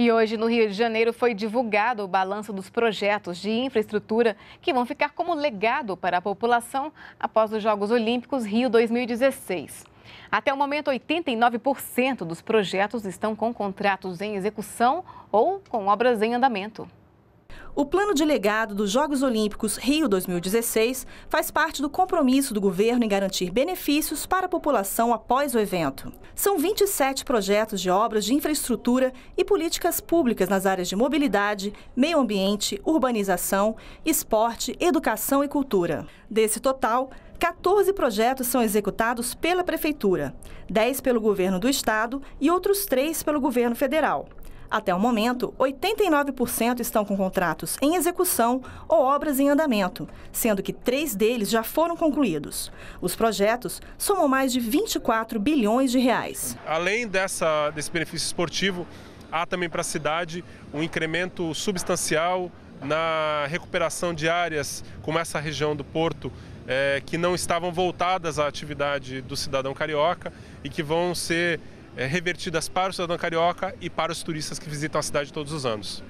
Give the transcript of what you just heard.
E hoje, no Rio de Janeiro, foi divulgado o balanço dos projetos de infraestrutura que vão ficar como legado para a população após os Jogos Olímpicos Rio 2016. Até o momento, 89% dos projetos estão com contratos em execução ou com obras em andamento. O plano de legado dos Jogos Olímpicos Rio 2016 faz parte do compromisso do governo em garantir benefícios para a população após o evento. São 27 projetos de obras de infraestrutura e políticas públicas nas áreas de mobilidade, meio ambiente, urbanização, esporte, educação e cultura. Desse total, 14 projetos são executados pela Prefeitura, 10 pelo Governo do Estado e outros 3 pelo Governo Federal. Até o momento, 89% estão com contratos em execução ou obras em andamento, sendo que três deles já foram concluídos. Os projetos somam mais de 24 bilhões de reais. Além dessa, desse benefício esportivo, há também para a cidade um incremento substancial na recuperação de áreas como essa região do Porto, é, que não estavam voltadas à atividade do cidadão carioca e que vão ser é, revertidas para o cidadão carioca e para os turistas que visitam a cidade todos os anos.